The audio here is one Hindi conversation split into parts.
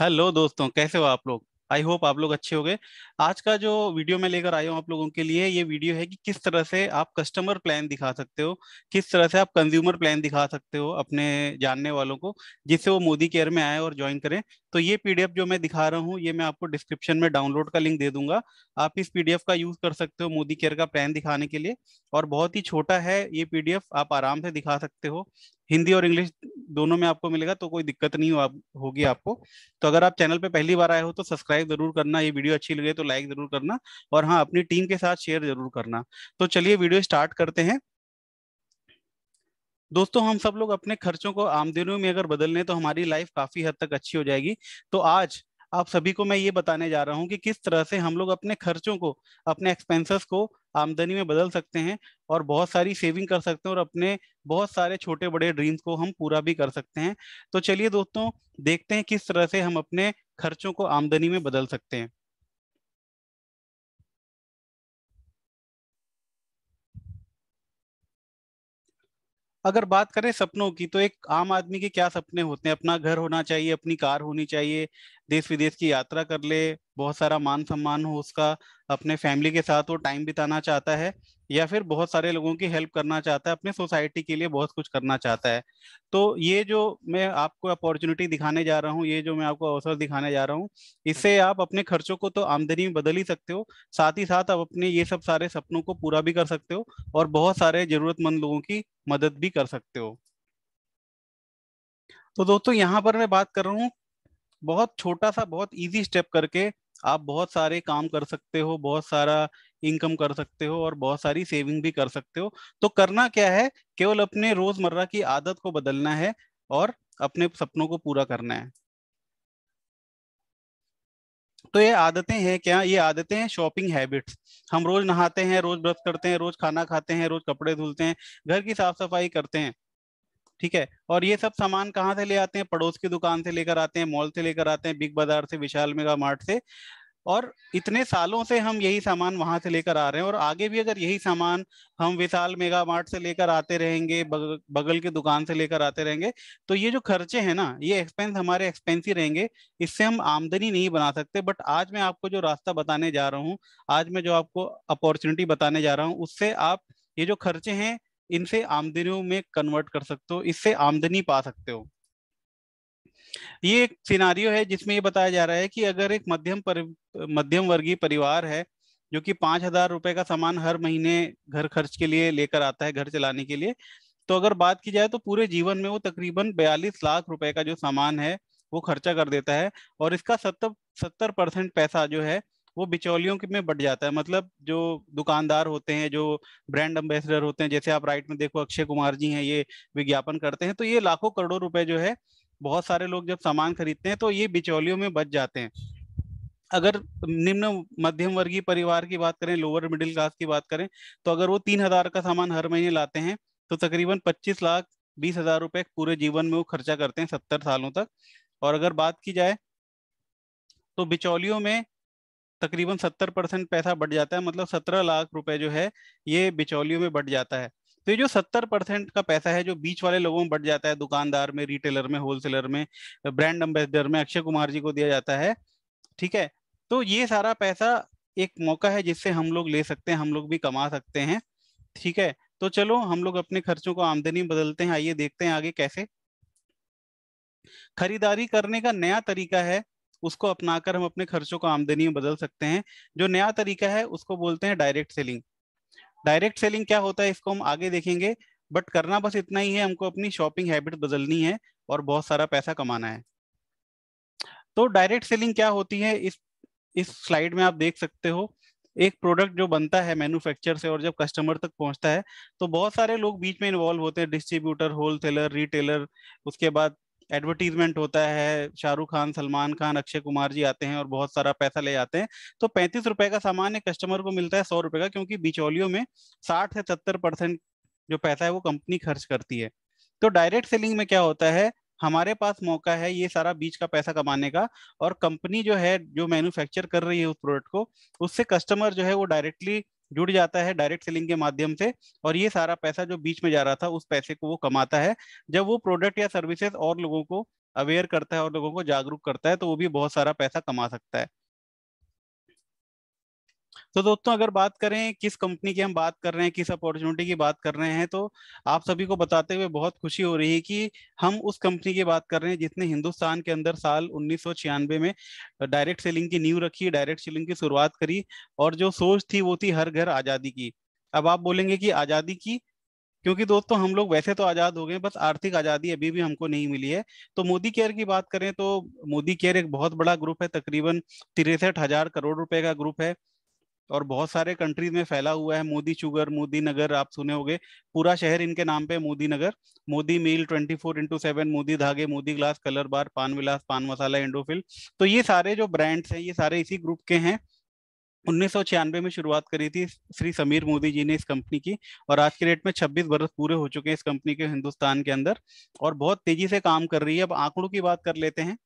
हेलो दोस्तों कैसे हो आप लोग आई होप आप लोग अच्छे हो गए आज का जो वीडियो मैं लेकर आया हूँ आप लोगों के लिए ये वीडियो है कि किस तरह से आप कस्टमर प्लान दिखा सकते हो किस तरह से आप कंज्यूमर प्लान दिखा सकते हो अपने जानने वालों को जिससे वो मोदी केयर में आए और ज्वाइन करें तो ये पीडीएफ जो मैं दिखा रहा हूँ ये मैं आपको डिस्क्रिप्शन में डाउनलोड का लिंक दे दूंगा आप इस पीडीएफ का यूज कर सकते हो मोदी केयर का प्लान दिखाने के लिए और बहुत ही छोटा है ये पीडीएफ आप आराम से दिखा सकते हो हिंदी और इंग्लिश दोनों में आपको मिलेगा तो कोई दिक्कत नहीं हो आप, होगी आपको तो अगर आप चैनल पे पहली बार आए हो तो सब्सक्राइब जरूर करना ये वीडियो अच्छी लगे तो लाइक जरूर करना और हाँ अपनी टीम के साथ शेयर जरूर करना तो चलिए वीडियो स्टार्ट करते हैं दोस्तों हम सब लोग अपने खर्चों को आमदनियों में अगर बदलने तो हमारी लाइफ काफी हद तक अच्छी हो जाएगी तो आज आप सभी को मैं ये बताने जा रहा हूँ कि किस तरह से हम लोग अपने खर्चों को अपने एक्सपेंसेस को आमदनी में बदल सकते हैं और बहुत सारी सेविंग कर सकते हैं और अपने बहुत सारे छोटे बड़े ड्रीम्स को हम पूरा भी कर सकते हैं तो चलिए दोस्तों देखते हैं किस तरह से हम अपने खर्चों को आमदनी में बदल सकते हैं अगर बात करें सपनों की तो एक आम आदमी के क्या सपने होते हैं अपना घर होना चाहिए अपनी कार होनी चाहिए देश विदेश की यात्रा कर ले बहुत सारा मान सम्मान हो उसका अपने फैमिली के साथ वो टाइम बिताना चाहता है या फिर बहुत सारे लोगों की हेल्प करना चाहता है अपने सोसाइटी के लिए बहुत कुछ करना चाहता है तो ये जो मैं आपको अपॉर्चुनिटी दिखाने जा रहा हूँ ये जो मैं आपको अवसर दिखाने जा रहा हूँ इससे आप अपने खर्चों को तो आमदनी में बदल ही सकते हो साथ ही साथ आप अपने ये सब सारे सपनों को पूरा भी कर सकते हो और बहुत सारे जरूरतमंद लोगों की मदद भी कर सकते हो तो दोस्तों यहाँ पर मैं बात कर रहा हूँ बहुत छोटा सा बहुत इजी स्टेप करके आप बहुत सारे काम कर सकते हो बहुत सारा इनकम कर सकते हो और बहुत सारी सेविंग भी कर सकते हो तो करना क्या है केवल अपने रोजमर्रा की आदत को बदलना है और अपने सपनों को पूरा करना है तो ये आदतें हैं क्या ये आदतें हैं शॉपिंग हैबिट्स हम रोज नहाते हैं रोज ब्रश करते हैं रोज खाना खाते हैं रोज कपड़े धुलते हैं घर की साफ सफाई करते हैं ठीक है और ये सब सामान कहाँ से ले आते हैं पड़ोस की दुकान से लेकर आते हैं मॉल से लेकर आते हैं बिग बाजार से विशाल मेगा मार्ट से और इतने सालों से हम यही सामान वहां से लेकर आ रहे हैं और आगे भी अगर यही सामान हम विशाल मेगा मार्ट से लेकर आते रहेंगे बग, बगल की दुकान से लेकर आते रहेंगे तो ये जो खर्चे हैं ना ये एक्सपेंस हमारे एक्सपेंस ही रहेंगे इससे हम आमदनी नहीं बना सकते बट आज मैं आपको जो रास्ता बताने जा रहा हूँ आज मैं जो आपको अपॉर्चुनिटी बताने जा रहा हूँ उससे आप ये जो खर्चे हैं इनसे आमदनियों में कन्वर्ट कर सकते हो इससे आमदनी पा सकते हो ये एक सिनारियो है जिसमें ये बताया जा रहा है कि अगर एक मध्यम पर, मध्यम वर्गीय परिवार है जो कि पांच हजार रुपए का सामान हर महीने घर खर्च के लिए लेकर आता है घर चलाने के लिए तो अगर बात की जाए तो पूरे जीवन में वो तकरीबन बयालीस लाख रुपए का जो सामान है वो खर्चा कर देता है और इसका सत्तर सत्तर परसेंट पैसा जो है वो बिचौलियों के में बढ़ जाता है मतलब जो दुकानदार होते हैं जो ब्रांड एम्बेसडर होते हैं जैसे आप राइट में देखो अक्षय कुमार जी हैं ये विज्ञापन करते हैं तो ये लाखों करोड़ों रुपए जो है बहुत सारे लोग जब सामान खरीदते हैं तो ये बिचौलियों में बच जाते हैं अगर निम्न मध्यम वर्गीय परिवार की बात करें लोअर मिडिल क्लास की बात करें तो अगर वो तीन हजार का सामान हर महीने लाते हैं तो तकरीबन पच्चीस लाख बीस हजार रुपए पूरे जीवन में वो खर्चा करते हैं सत्तर सालों तक और अगर बात की जाए तो बिचौलियों में तकरीबन सत्तर परसेंट पैसा बढ़ जाता है मतलब सत्रह लाख रुपए जो है ये बिचौलियों में बढ़ जाता है तो ये जो सत्तर परसेंट का पैसा है जो बीच वाले लोगों में बढ़ जाता है दुकानदार में रिटेलर में होलसेलर में ब्रांड एम्बेसडर में अक्षय कुमार जी को दिया जाता है ठीक है तो ये सारा पैसा एक मौका है जिससे हम लोग ले सकते हैं हम लोग भी कमा सकते हैं ठीक है तो चलो हम लोग अपने खर्चों को आमदनी बदलते हैं आइए देखते हैं आगे कैसे खरीदारी करने का नया तरीका है उसको अपनाकर हम अपने खर्चों को आमदनी में बदल सकते हैं जो नया तरीका है उसको बोलते हैं डायरेक्ट सेलिंग डायरेक्ट सेलिंग क्या होता है इसको हम आगे देखेंगे बट करना बस इतना ही है हमको अपनी शॉपिंग हैबिट बदलनी है और बहुत सारा पैसा कमाना है तो डायरेक्ट सेलिंग क्या होती है इस इस स्लाइड में आप देख सकते हो एक प्रोडक्ट जो बनता है मैन्युफैक्चर से और जब कस्टमर तक पहुंचता है तो बहुत सारे लोग बीच में इन्वॉल्व होते हैं डिस्ट्रीब्यूटर होलसेलर रिटेलर उसके बाद एडवर्टीजमेंट होता है शाहरुख खान सलमान खान अक्षय कुमार जी आते हैं और बहुत सारा पैसा ले जाते हैं तो पैंतीस रुपए का सामान एक कस्टमर को मिलता है सौ रुपए का क्योंकि बिचौलियों में साठ से सत्तर परसेंट जो पैसा है वो कंपनी खर्च करती है तो डायरेक्ट सेलिंग में क्या होता है हमारे पास मौका है ये सारा बीच का पैसा कमाने का और कंपनी जो है जो मैन्युफैक्चर कर रही है उस प्रोडक्ट को उससे कस्टमर जो है वो डायरेक्टली जुड़ जाता है डायरेक्ट सेलिंग के माध्यम से और ये सारा पैसा जो बीच में जा रहा था उस पैसे को वो कमाता है जब वो प्रोडक्ट या सर्विसेज और लोगों को अवेयर करता है और लोगों को जागरूक करता है तो वो भी बहुत सारा पैसा कमा सकता है तो दोस्तों अगर बात करें किस कंपनी की हम बात कर रहे हैं किस अपॉर्चुनिटी की बात कर रहे हैं तो आप सभी को बताते हुए बहुत खुशी हो रही है कि हम उस कंपनी की बात कर रहे हैं जिसने हिंदुस्तान के अंदर साल उन्नीस में डायरेक्ट सेलिंग की नींव रखी डायरेक्ट सेलिंग की शुरुआत करी और जो सोच थी वो थी हर घर आजादी की अब आप बोलेंगे कि आजादी की क्योंकि दोस्तों हम लोग वैसे तो आजाद हो गए बस आर्थिक आजादी अभी भी हमको नहीं मिली है तो मोदी केयर की बात करें तो मोदी केयर एक बहुत बड़ा ग्रुप है तकरीबन तिरसठ हजार करोड़ रुपए का ग्रुप है और बहुत सारे कंट्रीज में फैला हुआ है मोदी शुगर मोदी नगर आप सुने होंगे पूरा शहर इनके नाम पे Modi Nagar Modi mill twenty four into seven Modi धागे मोदी ग्लास कलर बार पान विलास पान मसाला इंडोफिल तो ये सारे जो ब्रांड्स हैं ये सारे इसी ग्रुप के हैं उन्नीस में शुरुआत करी थी श्री समीर मोदी जी ने इस कंपनी की और आज के डेट में 26 बरस पूरे हो चुके हैं इस कंपनी के हिंदुस्तान के अंदर और बहुत तेजी से काम कर रही है अब आंकड़ों की बात कर लेते हैं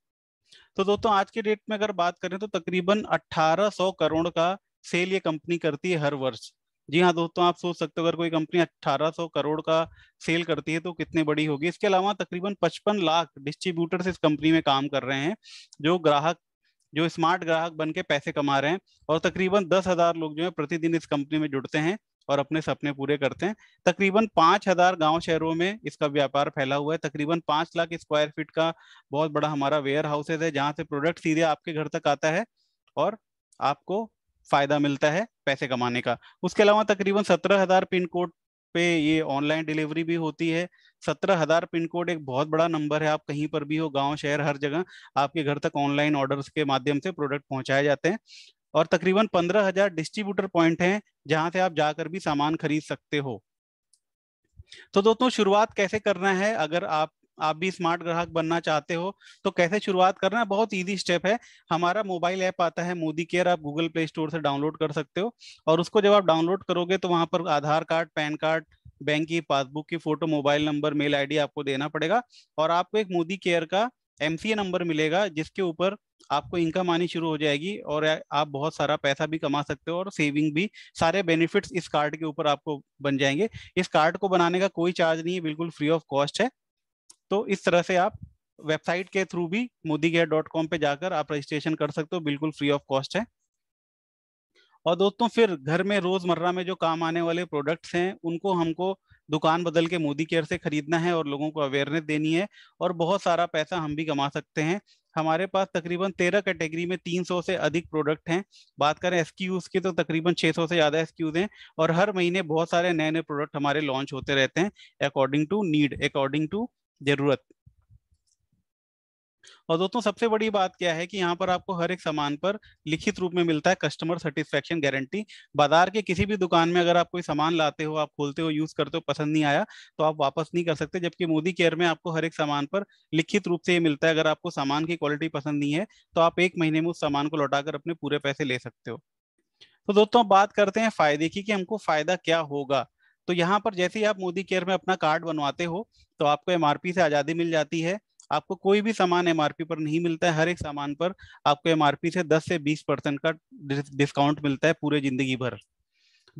तो दोस्तों आज के डेट में अगर बात करें तो तकरीबन 1800 करोड़ का सेल ये कंपनी करती है हर वर्ष जी हाँ दोस्तों आप सोच सकते हो अगर कोई कंपनी 1800 करोड़ का सेल करती है तो कितनी बड़ी होगी इसके अलावा तकरीबन 55 लाख डिस्ट्रीब्यूटर्स इस कंपनी में काम कर रहे हैं जो ग्राहक जो स्मार्ट ग्राहक बन के पैसे कमा रहे हैं और तकरीबन दस हजार लोग जो है प्रतिदिन इस कंपनी में जुड़ते हैं और अपने सपने पूरे करते हैं तकरीबन पांच हजार गाँव शहरों में इसका व्यापार फैला हुआ है तकरीबन पांच लाख स्क्वायर फीट का बहुत बड़ा हमारा वेयर हाउसेज है जहाँ से प्रोडक्ट सीधे आपके घर तक आता है और आपको फायदा मिलता है पैसे कमाने का उसके अलावा तकरीबन सत्रह हजार पिन कोड पे ये ऑनलाइन डिलीवरी भी होती है सत्रह हजार पिन कोड एक बहुत बड़ा नंबर है आप कहीं पर भी हो गांव शहर हर जगह आपके घर तक ऑनलाइन ऑर्डर्स के माध्यम से प्रोडक्ट पहुंचाए जाते हैं और तकरीबन पंद्रह हजार डिस्ट्रीब्यूटर पॉइंट हैं जहां से आप जाकर भी सामान खरीद सकते हो तो दोस्तों शुरुआत कैसे करना है अगर आप आप भी स्मार्ट ग्राहक बनना चाहते हो तो कैसे शुरुआत करना बहुत ईजी स्टेप है हमारा मोबाइल ऐप आता है मोदी केयर आप गूगल प्ले स्टोर से डाउनलोड कर सकते हो और उसको जब आप डाउनलोड करोगे तो वहां पर Aadhaar card PAN card bank की पासबुक की photo mobile number mail ID आपको देना पड़ेगा और आपको एक मोदी केयर का एम नंबर मिलेगा जिसके ऊपर आपको इनकम आनी शुरू हो जाएगी और आप बहुत सारा पैसा भी कमा सकते हो और सेविंग भी सारे बेनिफिट्स इस कार्ड के ऊपर आपको बन जाएंगे इस कार्ड को बनाने का कोई चार्ज नहीं है बिल्कुल फ्री ऑफ कॉस्ट है तो इस तरह से आप वेबसाइट के थ्रू भी मोदी गेट डॉट कॉम पे जाकर आप रजिस्ट्रेशन कर सकते हो बिल्कुल फ्री ऑफ कॉस्ट है और दोस्तों फिर घर में रोजमर्रा में जो काम आने वाले प्रोडक्ट्स हैं उनको हमको दुकान बदल के मोदी केयर से खरीदना है और लोगों को अवेयरनेस देनी है और बहुत सारा पैसा हम भी कमा सकते हैं हमारे पास तकरीबन तेरह कैटेगरी में तीन सौ से अधिक प्रोडक्ट हैं बात करें एस की तो तकरीबन छह सौ से ज़्यादा एस हैं और हर महीने बहुत सारे नए नए प्रोडक्ट हमारे लॉन्च होते रहते हैं according to need according to जरूरत और दोस्तों सबसे बड़ी बात क्या है कि यहाँ पर आपको हर एक सामान पर लिखित रूप में मिलता है कस्टमर सेटिस्फेक्शन गारंटी बाजार के किसी भी दुकान में अगर आप कोई सामान लाते हो आप खोलते हो यूज करते हो पसंद नहीं आया तो आप वापस नहीं कर सकते जबकि मोदी केयर में आपको हर एक सामान पर लिखित रूप से ये मिलता है अगर आपको सामान की क्वालिटी पसंद नहीं है तो आप एक महीने में उस सामान को लौटाकर अपने पूरे पैसे ले सकते हो तो दोस्तों बात करते हैं फायदे की कि हमको फायदा क्या होगा तो यहाँ पर जैसे ही आप मोदी केयर में अपना कार्ड बनवाते हो तो आपको एमआरपी से आजादी मिल जाती है आपको कोई भी सामान एमआरपी पर नहीं मिलता है हर एक सामान पर आपको एमआरपी से 10 से 20 परसेंट का डिस्काउंट मिलता है पूरे जिंदगी भर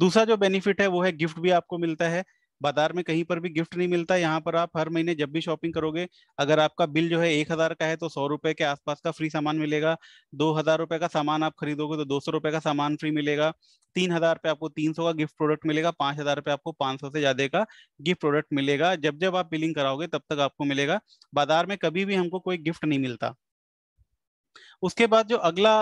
दूसरा जो बेनिफिट है वो है गिफ्ट भी आपको मिलता है बाजार में कहीं पर भी गिफ्ट नहीं मिलता यहाँ पर आप हर महीने जब भी शॉपिंग करोगे अगर आपका बिल जो है एक हजार का है तो सौ रुपए के आसपास का फ्री सामान मिलेगा दो हजार रुपए का सामान आप खरीदोगे तो दो सौ रुपए का सामान फ्री मिलेगा तीन हजार पे आपको तीन सौ का गिफ्ट प्रोडक्ट मिलेगा पांच हजार पे आपको पांच सौ से ज्यादा का गिफ्ट प्रोडक्ट मिलेगा जब जब आप बिलिंग कराओगे तब तक आपको मिलेगा बाजार में कभी भी हमको कोई गिफ्ट नहीं मिलता उसके बाद जो अगला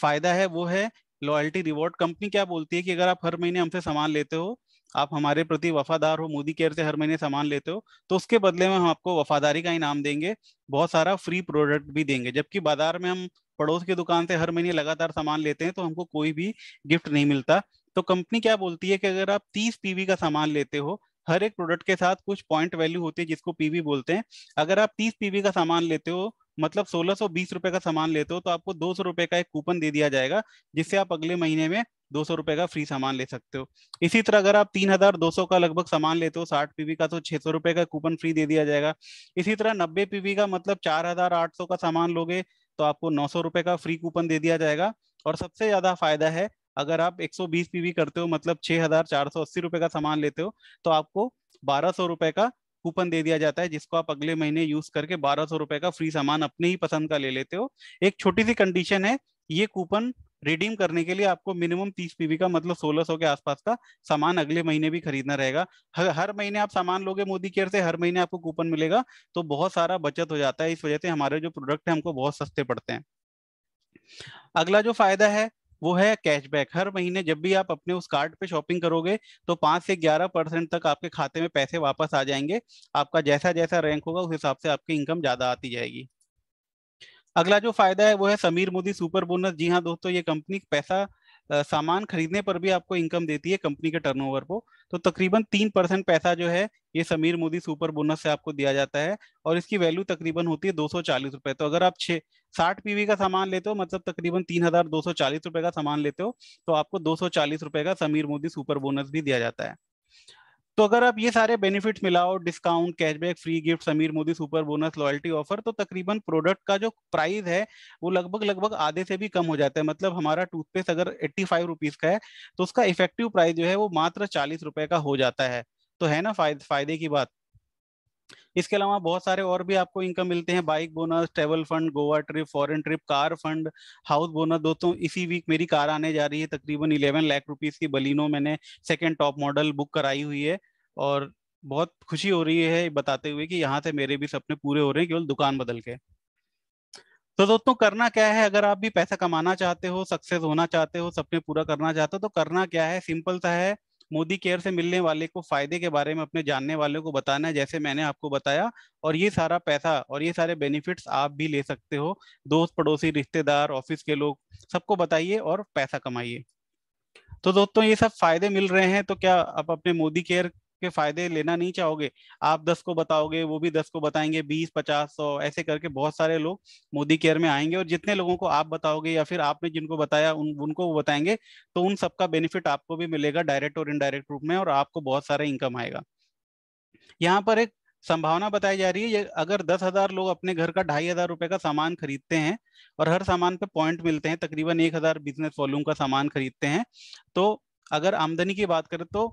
फायदा है वो है लॉयल्टी रिवॉर्ड कंपनी क्या बोलती है कि अगर आप हर महीने हमसे सामान लेते हो आप हमारे प्रति वफादार हो मोदी केयर से हर महीने सामान लेते हो तो उसके बदले में हम आपको वफादारी का इनाम देंगे बहुत सारा फ्री प्रोडक्ट भी देंगे जबकि बाजार में हम पड़ोस की दुकान से हर महीने लगातार सामान लेते हैं तो हमको कोई भी गिफ्ट नहीं मिलता तो कंपनी क्या बोलती है कि अगर आप तीस पीवी का सामान लेते हो हर एक प्रोडक्ट के साथ कुछ पॉइंट वैल्यू होती है जिसको पीवी बोलते हैं अगर आप तीस पीवी का सामान लेते हो मतलब सोलह सौ बीस रुपए का सामान लेते हो तो आपको दो सौ रुपए का एक कूपन दे दिया जाएगा जिससे आप अगले महीने में दो सौ रुपए का फ्री सामान ले सकते हो इसी तरह अगर आप तीन हजार दो सौ का लगभग सामान लेते हो साठ पीवी का तो छह सौ रुपए का कूपन फ्री दे दिया जाएगा इसी तरह नब्बे पीवी का मतलब चार हजार आठ सौ का सामान लोगे तो आपको नौ सौ रुपए का फ्री कूपन दे दिया जाएगा और सबसे ज्यादा फायदा है अगर आप एक सौ बीस पीवी करते हो मतलब छह हजार चार सौ अस्सी रुपए का सामान लेते हो तो आपको बारह सौ रुपए का कूपन दे दिया जाता है जिसको आप अगले महीने यूज करके बारह सौ रुपए का फ्री सामान अपने ही पसंद का ले लेते हो एक छोटी सी कंडीशन है ये कूपन रिडीम करने के लिए आपको मिनिमम तीस पीवी का मतलब सोलह सौ के आसपास का सामान अगले महीने भी खरीदना रहेगा हर, हर महीने आप सामान लोगे मोदी केयर से हर महीने आपको कूपन मिलेगा तो बहुत सारा बचत हो जाता है इस वजह से हमारे जो प्रोडक्ट है हमको बहुत सस्ते पड़ते हैं अगला जो फायदा है वो है कैशबैक हर महीने जब भी आप अपने उस कार्ड पे शॉपिंग करोगे तो पांच से ग्यारह परसेंट तक आपके खाते में पैसे वापस आ जाएंगे आपका जैसा जैसा रैंक होगा उस हिसाब से आपकी इनकम ज्यादा आती जाएगी अगला जो फायदा है वो है समीर मोदी सुपर बोनस जी हाँ दोस्तों ये कंपनी पैसा सामान खरीदने पर भी आपको इनकम देती है कंपनी के टर्नओवर को तो तकरीबन तीन परसेंट पैसा जो है ये समीर मोदी सुपर बोनस से आपको दिया जाता है और इसकी वैल्यू तकरीबन होती है दो सौ चालीस रुपए तो अगर आप छे साठ पीवी का सामान लेते हो मतलब तकरीबन तीन हजार दो सौ चालीस रुपए का सामान लेते हो तो आपको दो सौ चालीस रुपए का समीर मोदी सुपर बोनस भी दिया जाता है तो अगर आप ये सारे बेनिफिट्स मिलाओ discount cashback free gift Sameer Modi super bonus loyalty offer तो तकरीबन प्रोडक्ट का जो प्राइस है वो लगभग लगभग आधे से भी कम हो जाता है मतलब हमारा टूथपेस्ट अगर एट्टी फाइव रुपीज का है तो उसका इफेक्टिव प्राइस जो है वो मात्र चालीस रुपए का हो जाता है तो है ना फायदे की बात इसके अलावा बहुत सारे और भी आपको इनकम मिलते हैं bike bonus travel fund Goa trip foreign trip car fund house bonus दोस्तों इसी वीक मेरी कार आने जा रही है तकरीबन इलेवन लाख रुपीज की बलिनो मैंने सेकेंड टॉप मॉडल बुक कराई हुई है और बहुत खुशी हो रही है बताते हुए कि यहाँ से मेरे भी सपने पूरे हो रहे हैं केवल दुकान बदल के तो दोस्तों करना क्या है अगर आप भी पैसा कमाना चाहते हो सक्सेस होना चाहते हो सपने पूरा करना चाहते हो तो करना क्या है सिंपल सा है मोदी केयर से मिलने वाले को फायदे के बारे में अपने जानने वाले को बताना है जैसे मैंने आपको बताया और ये सारा पैसा और ये सारे बेनिफिट्स आप भी ले सकते हो दोस्त पड़ोसी रिश्तेदार ऑफिस के लोग सबको बताइए और पैसा कमाइए तो दोस्तों ये सब फायदे मिल रहे हैं तो क्या आप अपने मोदी केयर के फायदे लेना नहीं चाहोगे आप दस को बताओगे वो भी दस को बताएंगे बीस पचास सौ ऐसे करके बहुत सारे लोग मोदी केयर में आएंगे और जितने लोगों को आप बताओगे या फिर आपने जिनको बताया उन उनको वो बताएंगे तो उन सबका बेनिफिट आपको भी मिलेगा डायरेक्ट और इनडायरेक्ट रूप में और आपको बहुत सारा इनकम आएगा यहाँ पर एक संभावना बताई जा रही है अगर दस हजार लोग अपने घर का ढाई हजार रुपए का सामान खरीदते हैं और हर सामान पे पॉइंट मिलते हैं तकरीबन एक हजार बिजनेस वॉल्यूम का सामान खरीदते हैं तो अगर आमदनी की बात करें तो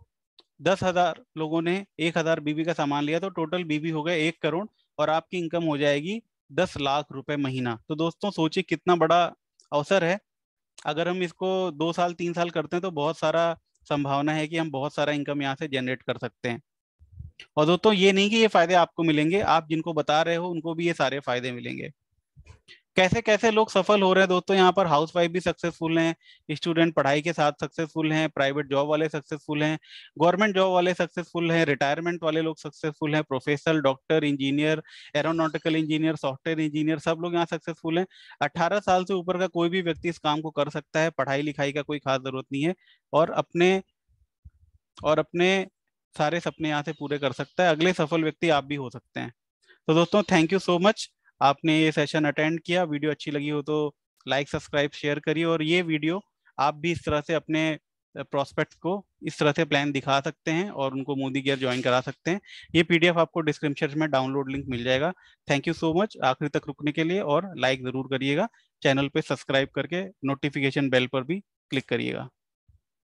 दस हजार लोगों ने एक हजार बीबी का सामान लिया तो टोटल बीबी हो गया एक करोड़ और आपकी इनकम हो जाएगी दस लाख रुपए महीना तो दोस्तों सोचिए कितना बड़ा अवसर है अगर हम इसको दो साल तीन साल करते हैं तो बहुत सारा संभावना है कि हम बहुत सारा इनकम यहाँ से जनरेट कर सकते हैं और दोस्तों ये नहीं कि ये फायदे आपको मिलेंगे आप जिनको बता रहे हो उनको भी ये सारे फायदे मिलेंगे कैसे कैसे लोग सफल हो रहे हैं दोस्तों यहाँ पर हाउस वाइफ भी सक्सेसफुल हैं स्टूडेंट पढ़ाई के साथ सक्सेसफुल हैं प्राइवेट जॉब वाले सक्सेसफुल हैं गवर्नमेंट जॉब वाले सक्सेसफुल हैं रिटायरमेंट वाले लोग सक्सेसफुल हैं professor doctor engineer aeronautical engineer software engineer सब लोग यहाँ सक्सेसफुल हैं अट्ठारह साल से ऊपर का कोई भी व्यक्ति इस काम को कर सकता है पढ़ाई लिखाई का कोई खास जरूरत नहीं है और अपने और अपने सारे सपने यहाँ से पूरे कर सकता है अगले सफल व्यक्ति आप भी हो सकते हैं तो दोस्तों थैंक यू सो मच आपने ये सेशन अटेंड किया वीडियो अच्छी लगी हो तो लाइक सब्सक्राइब शेयर करिए और ये वीडियो आप भी इस तरह से अपने प्रोस्पेक्ट को इस तरह से प्लान दिखा सकते हैं और उनको मोदी गेयर ज्वाइन करा सकते हैं ये पीडीएफ आपको डिस्क्रिप्शन में डाउनलोड लिंक मिल जाएगा थैंक यू सो मच आखिरी तक रुकने के लिए और लाइक ज़रूर करिएगा चैनल पे सब्सक्राइब करके नोटिफिकेशन बेल पर भी क्लिक करिएगा